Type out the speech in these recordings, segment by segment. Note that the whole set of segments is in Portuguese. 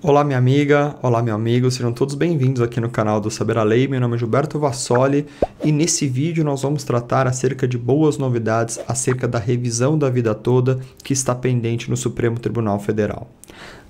Olá, minha amiga, olá, meu amigo, sejam todos bem-vindos aqui no canal do Saber a Lei. Meu nome é Gilberto Vassoli e nesse vídeo nós vamos tratar acerca de boas novidades acerca da revisão da vida toda que está pendente no Supremo Tribunal Federal.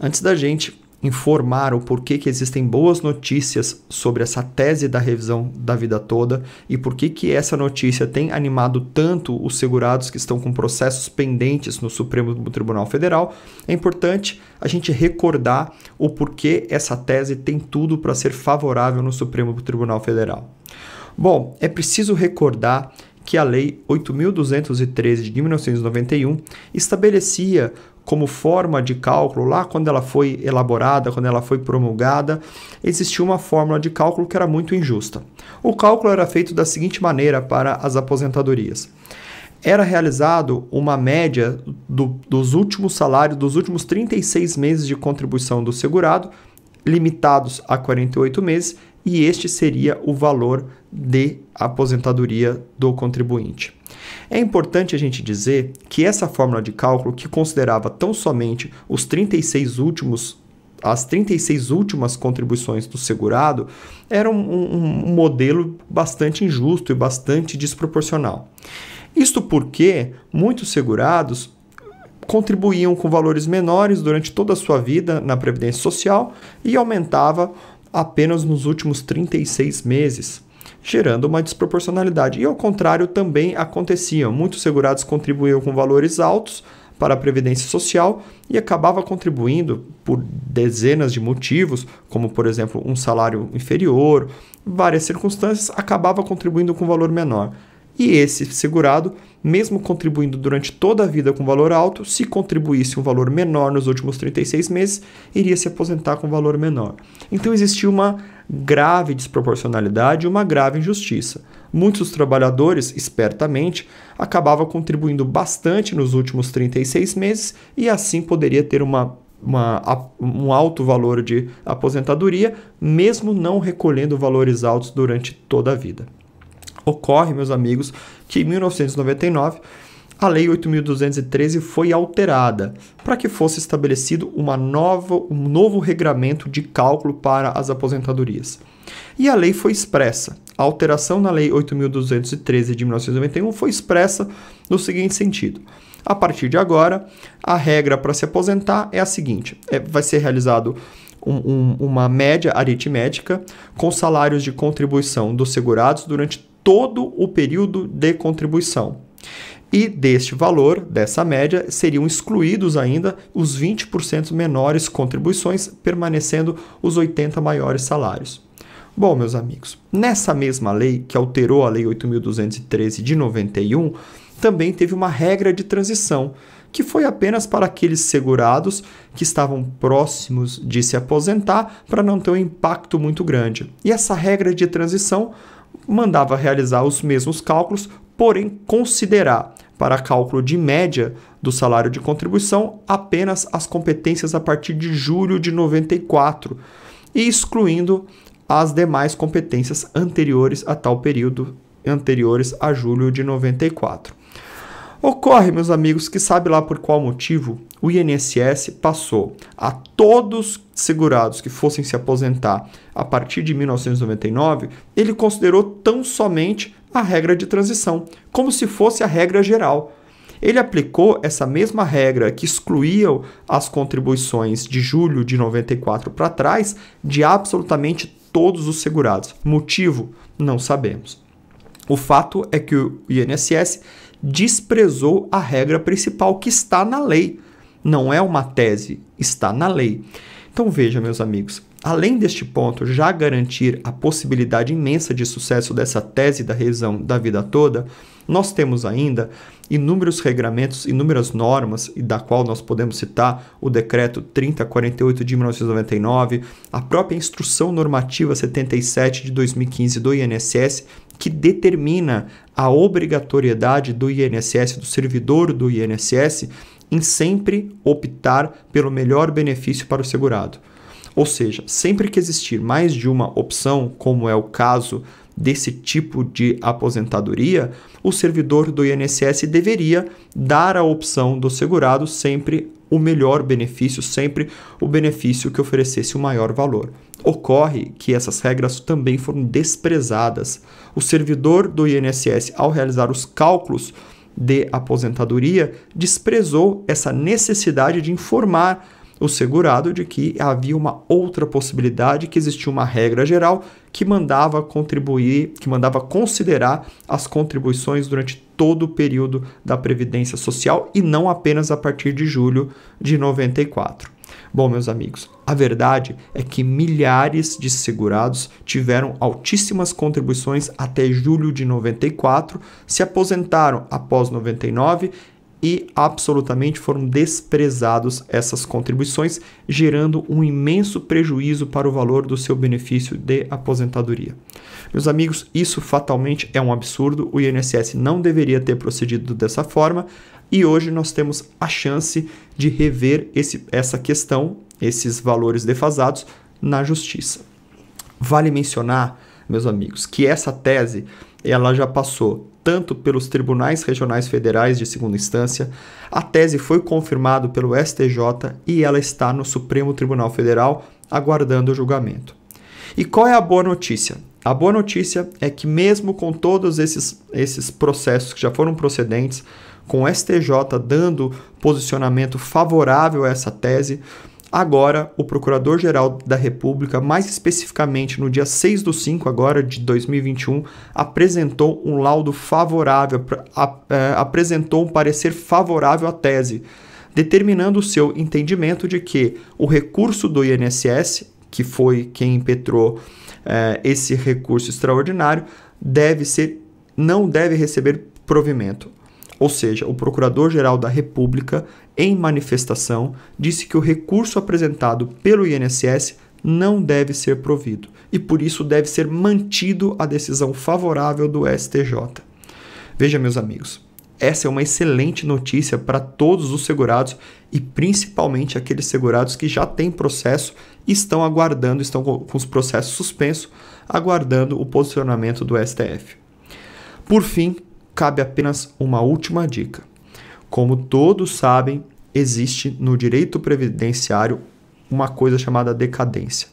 Antes da gente informar o porquê que existem boas notícias sobre essa tese da revisão da vida toda e por que que essa notícia tem animado tanto os segurados que estão com processos pendentes no Supremo Tribunal Federal, é importante a gente recordar o porquê essa tese tem tudo para ser favorável no Supremo Tribunal Federal. Bom, é preciso recordar que a Lei 8.213 de 1991 estabelecia como forma de cálculo, lá quando ela foi elaborada, quando ela foi promulgada, existia uma fórmula de cálculo que era muito injusta. O cálculo era feito da seguinte maneira para as aposentadorias era realizado uma média do, dos últimos salários, dos últimos 36 meses de contribuição do segurado, limitados a 48 meses, e este seria o valor de aposentadoria do contribuinte. É importante a gente dizer que essa fórmula de cálculo, que considerava tão somente os 36 últimos as 36 últimas contribuições do segurado, era um, um, um modelo bastante injusto e bastante desproporcional. Isto porque muitos segurados contribuíam com valores menores durante toda a sua vida na Previdência Social e aumentava apenas nos últimos 36 meses gerando uma desproporcionalidade. E ao contrário também acontecia. Muitos segurados contribuíam com valores altos para a Previdência Social e acabava contribuindo por dezenas de motivos, como por exemplo um salário inferior, várias circunstâncias, acabava contribuindo com um valor menor e esse segurado, mesmo contribuindo durante toda a vida com valor alto, se contribuísse um valor menor nos últimos 36 meses, iria se aposentar com valor menor. Então existia uma grave desproporcionalidade e uma grave injustiça. Muitos trabalhadores, espertamente, acabavam contribuindo bastante nos últimos 36 meses e assim poderia ter uma, uma, um alto valor de aposentadoria, mesmo não recolhendo valores altos durante toda a vida. Ocorre, meus amigos, que em 1999 a Lei 8.213 foi alterada para que fosse estabelecido uma nova, um novo regramento de cálculo para as aposentadorias. E a lei foi expressa. A alteração na Lei 8.213 de 1991 foi expressa no seguinte sentido. A partir de agora, a regra para se aposentar é a seguinte: é, vai ser realizado um, um, uma média aritmética com salários de contribuição dos segurados durante todo o período de contribuição. E deste valor, dessa média, seriam excluídos ainda os 20% menores contribuições, permanecendo os 80 maiores salários. Bom, meus amigos, nessa mesma lei que alterou a Lei 8.213 de 91, também teve uma regra de transição, que foi apenas para aqueles segurados que estavam próximos de se aposentar para não ter um impacto muito grande. E essa regra de transição mandava realizar os mesmos cálculos, porém considerar para cálculo de média do salário de contribuição apenas as competências a partir de julho de 94 e excluindo as demais competências anteriores a tal período, anteriores a julho de 94. Ocorre, meus amigos, que sabe lá por qual motivo o INSS passou a todos segurados que fossem se aposentar a partir de 1999, ele considerou tão somente a regra de transição, como se fosse a regra geral. Ele aplicou essa mesma regra que excluía as contribuições de julho de 94 para trás de absolutamente todos os segurados. Motivo? Não sabemos. O fato é que o INSS desprezou a regra principal que está na lei. Não é uma tese, está na lei. Então veja, meus amigos, além deste ponto já garantir a possibilidade imensa de sucesso dessa tese da revisão da vida toda, nós temos ainda inúmeros regramentos, inúmeras normas, e da qual nós podemos citar o decreto 3048 de 1999, a própria instrução normativa 77 de 2015 do INSS que determina a obrigatoriedade do INSS, do servidor do INSS, em sempre optar pelo melhor benefício para o segurado. Ou seja, sempre que existir mais de uma opção, como é o caso desse tipo de aposentadoria, o servidor do INSS deveria dar à opção do segurado sempre o melhor benefício, sempre o benefício que oferecesse o maior valor. Ocorre que essas regras também foram desprezadas. O servidor do INSS, ao realizar os cálculos de aposentadoria, desprezou essa necessidade de informar o segurado de que havia uma outra possibilidade, que existia uma regra geral que mandava contribuir, que mandava considerar as contribuições durante todo o período da previdência social e não apenas a partir de julho de 94. Bom, meus amigos, a verdade é que milhares de segurados tiveram altíssimas contribuições até julho de 94, se aposentaram após 99 e absolutamente foram desprezados essas contribuições, gerando um imenso prejuízo para o valor do seu benefício de aposentadoria. Meus amigos, isso fatalmente é um absurdo, o INSS não deveria ter procedido dessa forma e hoje nós temos a chance de rever esse, essa questão, esses valores defasados, na justiça. Vale mencionar, meus amigos, que essa tese ela já passou tanto pelos tribunais regionais federais de segunda instância, a tese foi confirmada pelo STJ e ela está no Supremo Tribunal Federal aguardando o julgamento. E qual é a boa notícia? A boa notícia é que, mesmo com todos esses, esses processos que já foram procedentes, com o STJ dando posicionamento favorável a essa tese, Agora, o Procurador-Geral da República, mais especificamente no dia 6 do 5 agora de 2021, apresentou um laudo favorável, ap é, apresentou um parecer favorável à tese, determinando o seu entendimento de que o recurso do INSS, que foi quem impetrou é, esse recurso extraordinário, deve ser, não deve receber provimento ou seja, o Procurador-Geral da República, em manifestação, disse que o recurso apresentado pelo INSS não deve ser provido e por isso deve ser mantido a decisão favorável do STJ. Veja, meus amigos, essa é uma excelente notícia para todos os segurados e principalmente aqueles segurados que já têm processo e estão aguardando, estão com os processos suspensos, aguardando o posicionamento do STF. Por fim, cabe apenas uma última dica. Como todos sabem, existe no direito previdenciário uma coisa chamada decadência,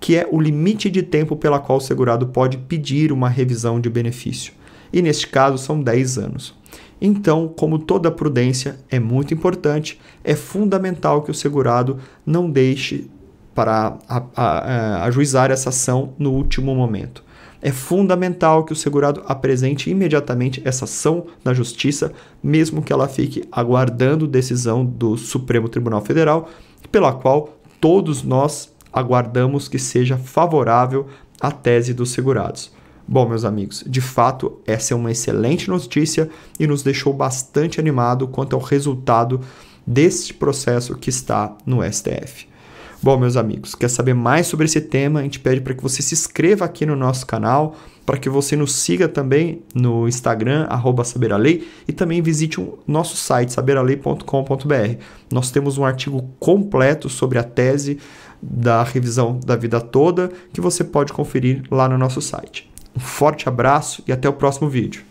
que é o limite de tempo pela qual o segurado pode pedir uma revisão de benefício, e neste caso são 10 anos. Então, como toda prudência é muito importante, é fundamental que o segurado não deixe para a, a, a, eh, ajuizar essa ação no último momento é fundamental que o segurado apresente imediatamente essa ação na justiça, mesmo que ela fique aguardando decisão do Supremo Tribunal Federal, pela qual todos nós aguardamos que seja favorável à tese dos segurados. Bom, meus amigos, de fato, essa é uma excelente notícia e nos deixou bastante animado quanto ao resultado deste processo que está no STF. Bom, meus amigos, quer saber mais sobre esse tema? A gente pede para que você se inscreva aqui no nosso canal, para que você nos siga também no Instagram, saberalei, e também visite o nosso site, saberalei.com.br. Nós temos um artigo completo sobre a tese da revisão da vida toda, que você pode conferir lá no nosso site. Um forte abraço e até o próximo vídeo.